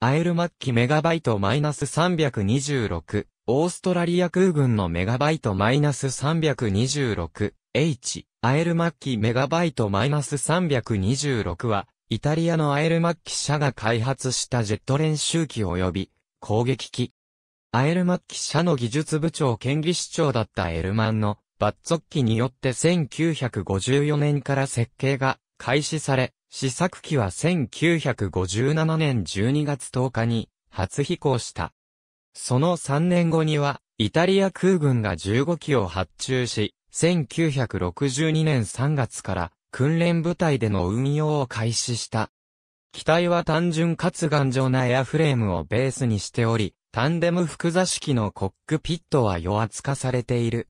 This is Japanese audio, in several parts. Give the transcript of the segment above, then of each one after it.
アエルマッキメガバイトマイナス326、オーストラリア空軍のメガバイトマイナス 326H、アエルマッキメガバイトマイナス326は、イタリアのアエルマッキ社が開発したジェット練習機及び攻撃機。アエルマッキ社の技術部長兼技市長だったエルマンのバッツォッキによって1954年から設計が開始され、試作機は1957年12月10日に初飛行した。その3年後には、イタリア空軍が15機を発注し、1962年3月から訓練部隊での運用を開始した。機体は単純かつ頑丈なエアフレームをベースにしており、タンデム複座式のコックピットは弱化されている。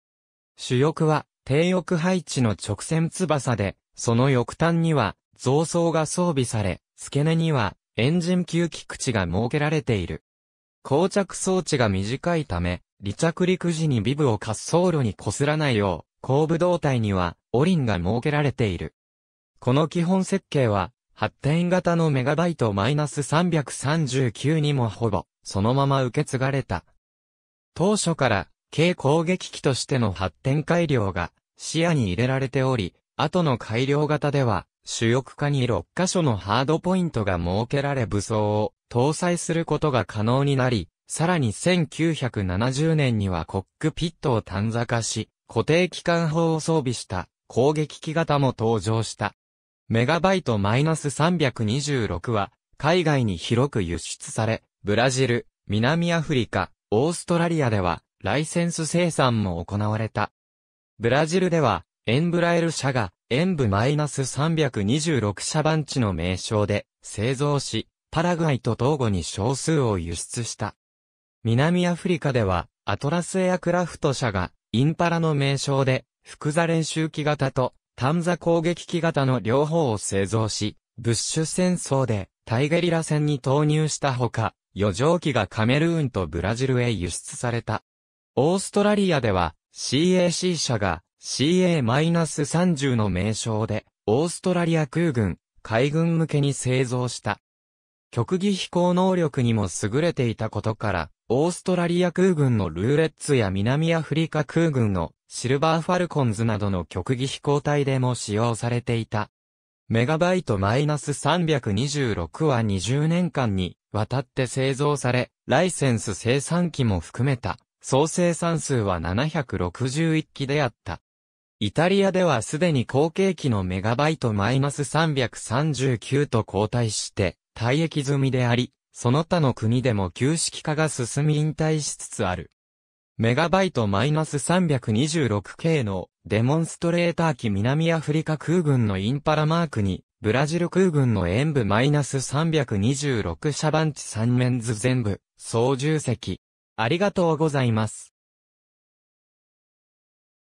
主翼は低翼配置の直線翼で、その翼端には増装が装備され、付け根にはエンジン吸気口が設けられている。膠着装置が短いため、離着陸時にビブを滑走路にこすらないよう、後部胴体にはオリンが設けられている。この基本設計は、発展型のメガバイトマイナス339にもほぼ、そのまま受け継がれた。当初から、軽攻撃機としての発展改良が視野に入れられており、後の改良型では、主翼下に6箇所のハードポイントが設けられ武装を搭載することが可能になり、さらに1970年にはコックピットを短座化し、固定機関砲を装備した攻撃機型も登場した。メガバイトマイナス -326 は海外に広く輸出され、ブラジル、南アフリカ、オーストラリアではライセンス生産も行われた。ブラジルではエンブラエル社が塩ス -326 社番地の名称で製造し、パラグアイと東後に少数を輸出した。南アフリカでは、アトラスエアクラフト社が、インパラの名称で、複座練習機型と、短座攻撃機型の両方を製造し、ブッシュ戦争で、タイゲリラ戦に投入したほか、余剰機がカメルーンとブラジルへ輸出された。オーストラリアでは、CAC 社が、CA-30 の名称で、オーストラリア空軍、海軍向けに製造した。極技飛行能力にも優れていたことから、オーストラリア空軍のルーレッツや南アフリカ空軍のシルバーファルコンズなどの極技飛行体でも使用されていた。メガバイト326は20年間にわたって製造され、ライセンス生産機も含めた、総生産数は761機であった。イタリアではすでに後継機のメガバイトマイナス339と交代して、退役済みであり、その他の国でも旧式化が進み引退しつつある。メガバイトマイナス 326K のデモンストレーター機南アフリカ空軍のインパラマークに、ブラジル空軍の演武マイナス326シャバンチ3面図全部、操縦席。ありがとうございます。